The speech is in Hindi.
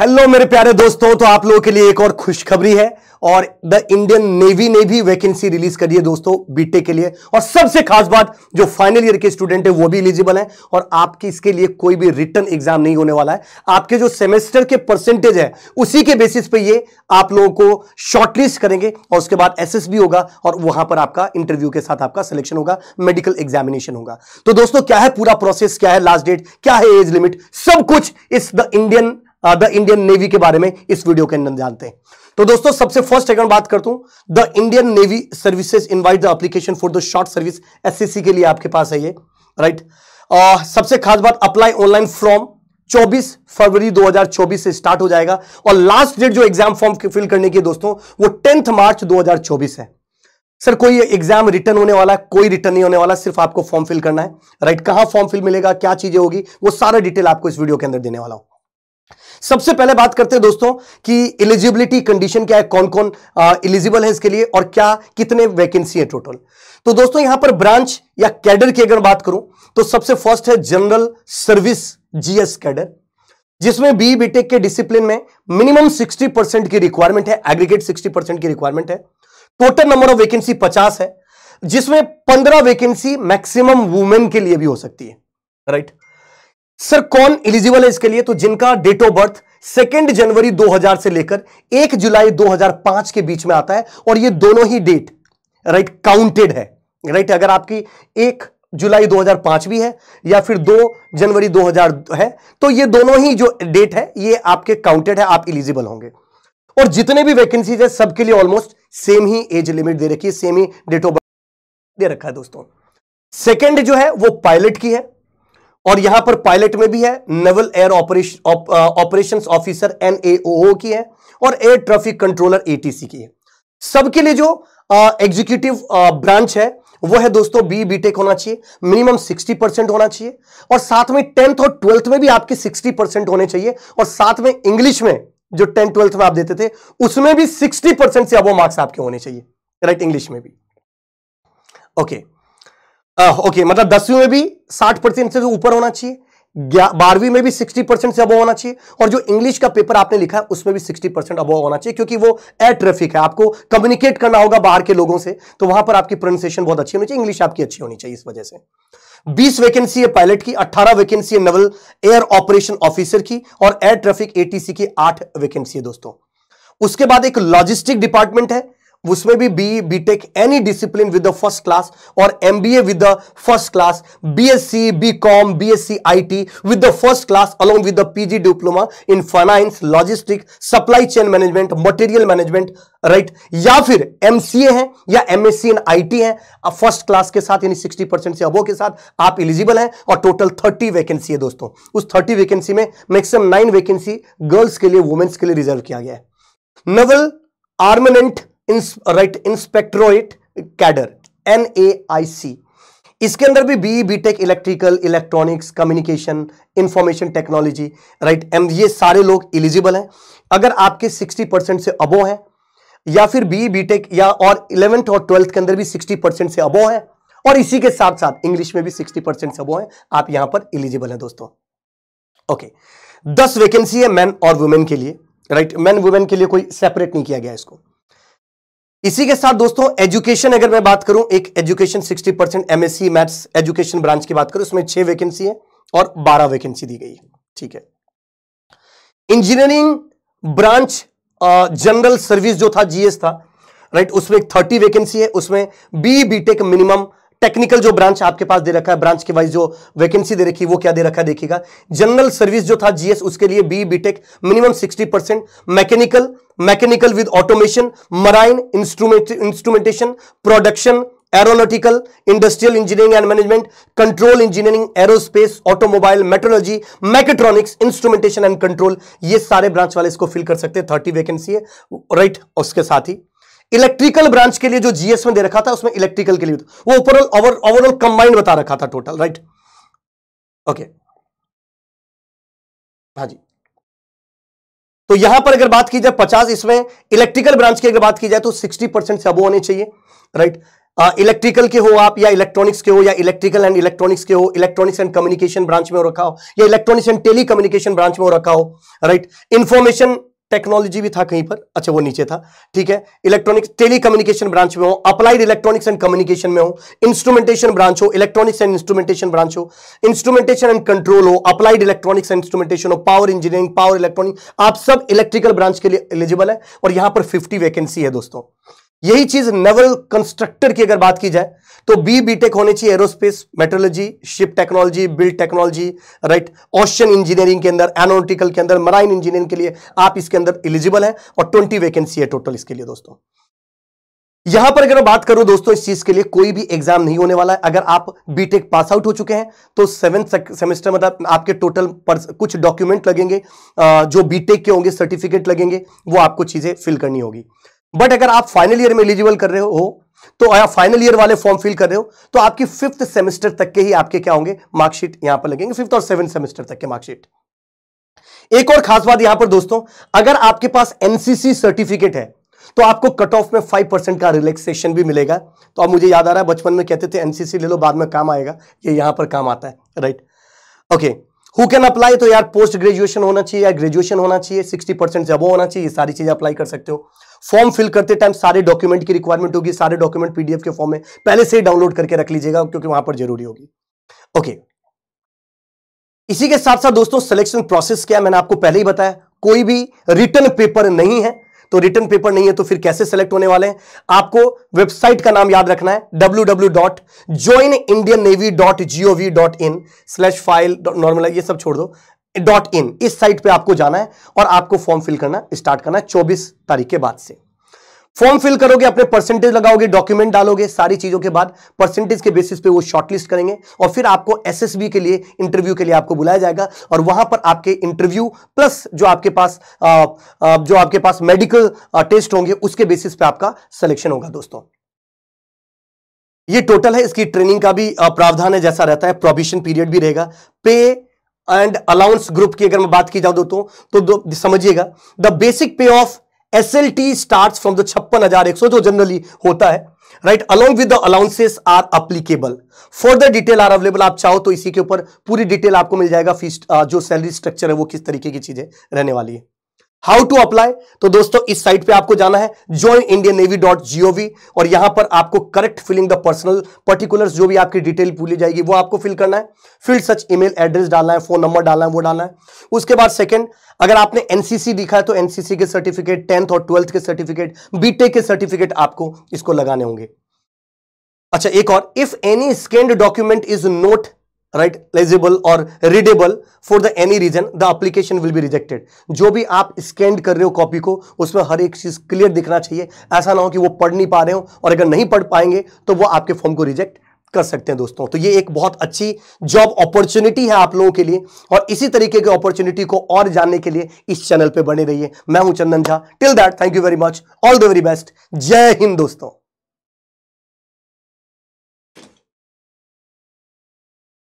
हेलो मेरे प्यारे दोस्तों तो आप लोगों के लिए एक और खुशखबरी है और द इंडियन नेवी ने भी वैकेंसी रिलीज करी है दोस्तों बीटेक के लिए और सबसे खास बात जो फाइनल ईयर के स्टूडेंट है वो भी एलिजिबल है और आपकी इसके लिए कोई भी रिटर्न एग्जाम नहीं होने वाला है आपके जो सेमेस्टर के परसेंटेज है उसी के बेसिस पे ये आप लोगों को शॉर्टलिस्ट करेंगे और उसके बाद एस होगा और वहां पर आपका इंटरव्यू के साथ आपका सिलेक्शन होगा मेडिकल एग्जामिनेशन होगा तो दोस्तों क्या है पूरा प्रोसेस क्या है लास्ट डेट क्या है एज लिमिट सब कुछ इस the Indian the Indian navy के बारे में इस वीडियो के अंदर जानते हैं तो दोस्तों सबसे फर्स्ट अगर बात करता हूं the Indian navy services invite the application for the short service SSC के लिए आपके पास है ये राइट right? Uh, सबसे खास बात अप्लाई ऑनलाइन फ्रॉम 24 फरवरी 2024 से स्टार्ट हो जाएगा और लास्ट डेट जो एग्जाम फॉर्म फिल करने की दोस्तों वो टेंथ मार्च दो है सर कोई एग्जाम रिटर्न होने वाला है कोई रिटर्न नहीं होने वाला सिर्फ आपको फॉर्म फिल करना है राइट कहां फॉर्म फिल मिलेगा क्या चीजें होगी वो सारा डिटेल आपको इस वीडियो के अंदर देने वाला हूं सबसे पहले बात करते हैं दोस्तों कि एलिजिबिलिटी कंडीशन क्या है कौन कौन एलिजिबल है इसके लिए और क्या कितने वैकेंसी है टोटल तो दोस्तों यहां पर ब्रांच या कैडर की अगर बात करूं तो सबसे फर्स्ट है जनरल सर्विस जीएस कैडर जिसमें बी बीटेक के डिसिप्लिन में मिनिमम 60 परसेंट की रिक्वायरमेंट है एग्रीगेट 60 परसेंट की रिक्वायरमेंट है टोटल नंबर ऑफ वैकेंसी 50 है जिसमें 15 वैकेंसी मैक्सिमम वुमेन के लिए भी हो सकती है राइट right? सर कौन एलिजिबल है इसके लिए तो जिनका डेट ऑफ बर्थ सेकेंड जनवरी 2000 से लेकर 1 जुलाई 2005 के बीच में आता है और ये दोनों ही डेट राइट काउंटेड है राइट अगर आपकी एक जुलाई 2005 भी है या फिर 2 जनवरी 2000 है तो ये दोनों ही जो डेट है ये आपके काउंटेड है आप इलिजिबल होंगे और जितने भी वैकेंसीज है सबके लिए ऑलमोस्ट सेम ही एज लिमिट दे रखी है सेम ही डेट ऑफ बर्थ दे रखा है दोस्तों सेकेंड जो है वो पायलट की है और यहां पर पायलट में भी है naval air operation officer NAO की है और एयर ट्रैफिक कंट्रोलर एटीसी की है सबके लिए जो एग्जीक्यूटिव uh, ब्रांच uh, है वो है दोस्तों बी बीटेक होना चाहिए मिनिमम 60 परसेंट होना चाहिए और साथ में टेंथ और ट्वेल्थ में भी आपके 60 परसेंट होने चाहिए और साथ में इंग्लिश में जो टेंथ ट्वेल्थ में आप देते थे उसमें भी 60 परसेंट से अब मार्क्स आपके होने चाहिए राइट इंग्लिश में भी ओके okay. आ, ओके मतलब दसवीं में भी साठ परसेंट से ऊपर होना चाहिए बारहवीं में भी सिक्सटी परसेंट से अब होना चाहिए और जो इंग्लिश का पेपर आपने लिखा है उसमें भी सिक्सटी परसेंट अब होना चाहिए क्योंकि वो एयर ट्रैफिक है आपको कम्युनिकेट करना होगा बाहर के लोगों से तो वहां पर आपकी प्रोनाउंसिएशन बहुत अच्छी होनी चाहिए इंग्लिश आपकी अच्छी होनी चाहिए इस वजह से 20 वैकेंसी है पायलट की 18 वैकेंसी है नवल एयर ऑपरेशन ऑफिसर की और एयर ट्रैफिक एटीसी की आठ वैकेंसी है दोस्तों उसके बाद एक लॉजिस्टिक डिपार्टमेंट है उसमें भी B B Tech any discipline with the first class और M B A with the first class B S C B com with the first class along with the PG diploma in finance logistic supply chain management material management right या फिर एमसीए है या एमएससी इन आई टी है फर्स्ट क्लास के साथ यानी सिक्सटी परसेंट से अबो के साथ आप इलिजिबल हैं और टोटल थर्टी वैकेंसी है दोस्तों उस थर्टी वैकेंसी में मैक्सिमम नाइन वैकेंसी गर्ल्स के लिए वुमेन्स के लिए रिजर्व किया गया है naval armament right inspectorate cadre N A I C इसके अंदर भी BE B Tech electrical electronics communication information technology right M ये सारे लोग इलिजिबल हैं अगर आपके 60 परसेंट से अबो हैं या फिर बी बीटेक e, या और इलेवेंथ और ट्वेल्थ के अंदर भी 60 परसेंट से अबो है और इसी के साथ साथ इंग्लिश में भी 60 परसेंट से अबो है आप यहां पर इलिजिबल हैं दोस्तों ओके okay. दस वैकेंसी है मैन और वुमेन के लिए राइट मैन वुमेन के लिए कोई सेपरेट नहीं किया गया इसको इसी के साथ दोस्तों एजुकेशन अगर मैं बात करूं एक education 60 percent MSc maths education branch की बात करूं उसमें छह वैकेंसी है और बारह वैकेंसी दी गई है ठीक है इंजीनियरिंग ब्रांच जनरल सर्विस जो था जीएस था राइट उसमें थर्टी वैकेंसी है उसमें बी बीटेक मिनिमम टेक्निकल जो ब्रांच आपके पास दे रखा है ब्रांच के वाइज जो वैकेंसी दे रखी है वो क्या दे रखा है देखिएगा जनरल सर्विस जो था जीएस उसके लिए B B Tech minimum 60 percent mechanical mechanical with automation marine instrument instrumentation production aeronautical industrial engineering and management control engineering aerospace automobile metrology mechatronics instrumentation and control ये सारे ब्रांच वाले इसको फिल कर सकते हैं थर्टी वैकेंसी है राइट right? उसके साथ ही इलेक्ट्रिकल ब्रांच के लिए जो जीएस में दे रखा था उसमें इलेक्ट्रिकल के लिए वो ओवरऑल ओवरऑल कंबाइंड बता रखा था टोटल राइट ओके हाँ जी तो यहां पर अगर बात की जाए पचास इसमें इलेक्ट्रिकल ब्रांच की अगर बात की जाए तो सिक्सटी परसेंट से अब होने चाहिए राइट इलेक्ट्रिकल के हो आप या इलेक्ट्रॉनिक्स के हो या इलेक्ट्रिकल एंड इलेक्ट्रॉनिक्स के हो इलेक्ट्रॉनिक्स एंड कम्युनिकेशन ब्रांच में हो रखा हो या इलेक्ट्रॉनिक्स एंड टेलीकम्युनिकेशन ब्रांच में हो रखा हो राइट इन्फॉर्मेशन टेक्नोलॉजी भी था कहीं पर अच्छा वो नीचे था ठीक है इलेक्ट्रॉनिक्स टेलीकम्युनिकेशन ब्रांच में हो अप्लाइड इलेक्ट्रॉनिक्स एंड कम्युनिकेशन में हो इंस्ट्रूमेंटेशन ब्रांच हो इलेक्ट्रॉनिक्स एंड इंस्ट्रूमेंटेशन ब्रांच हो इंस्ट्रूमेंटेशन एंड कंट्रोल हो अप्लाइड इलेक्ट्रॉनिक्स एंड इंस्ट्रूमेंटेशन हो पावर इंजीनियरिंग पावर इलेक्ट्रॉनिक आप सब इलेक्ट्रिकल ब्रांच के लिए एलिजिबल है और यहां पर फिफ्टी वैकेंसी है दोस्तों यही चीज नवल कंस्ट्रक्टर की अगर बात की जाए तो बी बीटेक होने चाहिए aerospace metrology ship technology build technology right ocean engineering के अंदर एनोटिकल के अंदर मराइन इंजीनियरिंग के लिए आप इसके अंदर एलिजिबल है और ट्वेंटी वैकेंसी है टोटल इसके लिए दोस्तों यहां पर अगर बात करूं दोस्तों इस चीज के लिए कोई भी एग्जाम नहीं होने वाला है अगर आप बीटेक पास आउट हो चुके हैं तो सेवेंथ सेमेस्टर मतलब आपके टोटल कुछ डॉक्यूमेंट लगेंगे जो बीटेक के होंगे सर्टिफिकेट लगेंगे वो आपको चीजें फिल करनी होगी बट अगर आप फाइनल ईयर में एलिजिबल कर रहे हो तो आप फाइनल ईयर वाले फॉर्म फिल कर रहे हो तो आपकी फिफ्थ सेमेस्टर तक के ही आपके क्या होंगे मार्कशीट यहां पर लगेंगे फिफ्थ और सेवन सेमेस्टर तक के मार्कशीट एक और खास बात यहां पर दोस्तों अगर आपके पास एनसीसी सर्टिफिकेट है तो आपको कट ऑफ में फाइव परसेंट का रिलैक्सेशन भी मिलेगा तो अब मुझे याद आ रहा है बचपन में कहते थे एनसीसी ले लो बाद में काम आएगा ये यहां पर काम आता है right okay who can apply तो यार पोस्ट ग्रेजुएशन होना चाहिए या ग्रेजुएशन होना चाहिए सिक्सटी परसेंट से होना चाहिए ये सारी चीजें अप्लाई कर सकते हो फॉर्म फिल करते टाइम सारे डॉक्यूमेंट की रिक्वायरमेंट होगी सारे डॉक्यूमेंट पीडीएफ के फॉर्म में पहले से ही डाउनलोड करके रख लीजिएगा क्योंकि वहां पर जरूरी होगी ओके okay. इसी के साथ साथ दोस्तों सिलेक्शन प्रोसेस क्या मैंने आपको पहले ही बताया कोई भी रिटर्न पेपर नहीं है तो रिटर्न पेपर नहीं है तो फिर कैसे सिलेक्ट होने वाले हैं आपको वेबसाइट का नाम याद रखना है W W dot join Indian Navy dot G O V dot in slash file normal ये सब छोड़ दो डॉट इन इस साइट पे आपको जाना है और आपको फॉर्म फिल करना स्टार्ट करना है चौबीस तारीख के बाद से फॉर्म फिल करोगे अपने परसेंटेज लगाओगे डॉक्यूमेंट डालोगे सारी चीजों के बाद परसेंटेज के बेसिस पे वो शॉर्टलिस्ट करेंगे और फिर आपको एसएसबी के लिए इंटरव्यू के लिए आपको बुलाया जाएगा और वहां पर आपके इंटरव्यू प्लस जो आपके पास आ, आ, जो आपके पास मेडिकल टेस्ट होंगे उसके बेसिस पे आपका सिलेक्शन होगा दोस्तों ये टोटल है इसकी ट्रेनिंग का भी प्रावधान है जैसा रहता है प्रोबिशन पीरियड भी रहेगा पे एंड अलाउंस ग्रुप की अगर मैं बात की जाऊं दोस्तों तो समझिएगा the basic pay of S L T start from the छप्पन हजार एक सौ जो जनरली होता है right along with the allowances are applicable the detail are available आप चाहो तो इसी के ऊपर पूरी डिटेल आपको मिल जाएगा फीस जो सैलरी स्ट्रक्चर है वो किस तरीके की चीजें रहने वाली है हाउ टू अप्लाई तो दोस्तों इस साइट पे आपको जाना है join Indian Navy dot G O V और यहां पर आपको correct filling the personal particular जो भी आपकी डिटेल पूरी जाएगी वो आपको फिल करना है फिल सच ईमेल एड्रेस डालना है फोन नंबर डालना है वो डालना है उसके बाद सेकंड अगर आपने एनसीसी दिखा है तो एनसीसी के सर्टिफिकेट टेंथ और ट्वेल्थ के सर्टिफिकेट बीटेक e के सर्टिफिकेट आपको इसको लगाने होंगे अच्छा एक और if any scanned document is not right legible और readable for the any reason the application will be rejected जो भी आप स्कैन कर रहे हो कॉपी को उसमें हर एक चीज क्लियर दिखना चाहिए ऐसा ना हो कि वो पढ़ नहीं पा रहे हो और अगर नहीं पढ़ पाएंगे तो वो आपके फॉर्म को रिजेक्ट कर सकते हैं दोस्तों तो ये एक बहुत अच्छी जॉब अपॉर्चुनिटी है आप लोगों के लिए और इसी तरीके के अपॉर्चुनिटी को और जानने के लिए इस चैनल पर बने रहिए मैं हूं Chandan Jha till that thank you very much all the very best जय हिंद दोस्तों